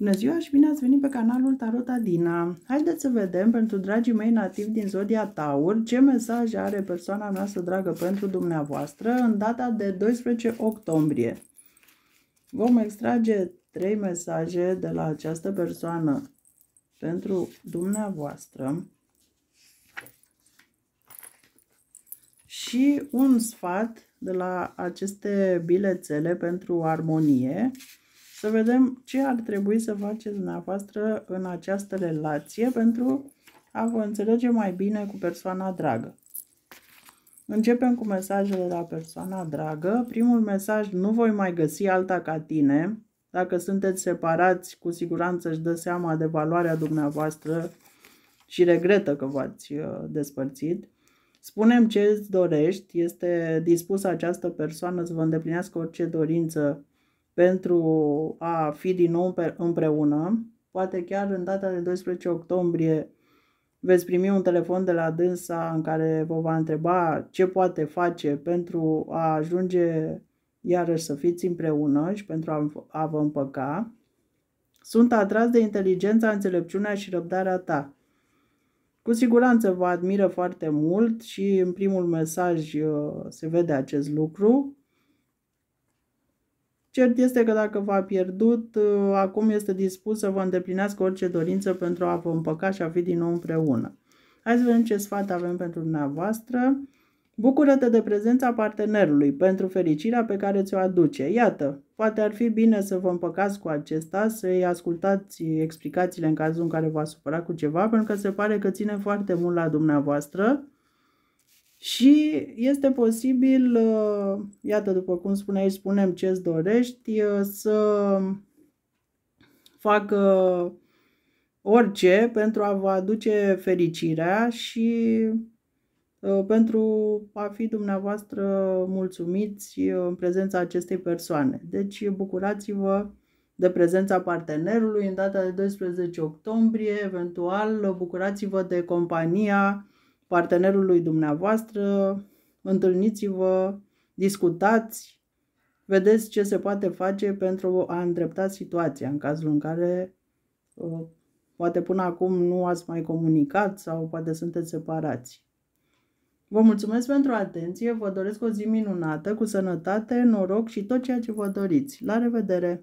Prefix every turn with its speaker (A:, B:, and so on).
A: Bună ziua și bine ați venit pe canalul Tarot Adina. Haideți să vedem pentru dragii mei nativi din Zodia Taur ce mesaj are persoana noastră dragă pentru dumneavoastră în data de 12 octombrie. Vom extrage trei mesaje de la această persoană pentru dumneavoastră și un sfat de la aceste bilețele pentru armonie să vedem ce ar trebui să faceți dumneavoastră în această relație pentru a vă înțelege mai bine cu persoana dragă. Începem cu mesajele la persoana dragă. Primul mesaj, nu voi mai găsi alta ca tine. Dacă sunteți separați, cu siguranță își dă seama de valoarea dumneavoastră și regretă că v-ați uh, despărțit. Spunem ce îți dorești, este dispusă această persoană să vă îndeplinească orice dorință pentru a fi din nou împreună. Poate chiar în data de 12 octombrie veți primi un telefon de la dânsa în care vă va întreba ce poate face pentru a ajunge iarăși să fiți împreună și pentru a, vă împăca. Sunt atras de inteligența, înțelepciunea și răbdarea ta. Cu siguranță vă admiră foarte mult și în primul mesaj uh, se vede acest lucru. Cert este că dacă v-a pierdut, ă, acum este dispus să vă îndeplinească orice dorință pentru a vă împăca și a fi din nou împreună. Hai să vedem ce sfat avem pentru dumneavoastră. Bucură-te de prezența partenerului pentru fericirea pe care ți-o aduce. Iată, poate ar fi bine să vă împăcați cu acesta, să-i ascultați explicațiile în cazul în care v-a supărat cu ceva, pentru că se pare că ține foarte mult la dumneavoastră și este posibil, uh, iată, după cum spuneai, spunem ce-ți dorești, uh, să facă orice pentru a vă aduce fericirea și uh, pentru a fi dumneavoastră mulțumiți în prezența acestei persoane. Deci bucurați-vă de prezența partenerului în data de 12 octombrie, eventual bucurați-vă de compania partenerului dumneavoastră, întâlniți-vă, discutați, vedeți ce se poate face pentru a îndrepta situația în cazul în care ă, poate până acum nu ați mai comunicat sau poate sunteți separați. Vă mulțumesc pentru atenție, vă doresc o zi minunată, cu sănătate, noroc și tot ceea ce vă doriți. La revedere!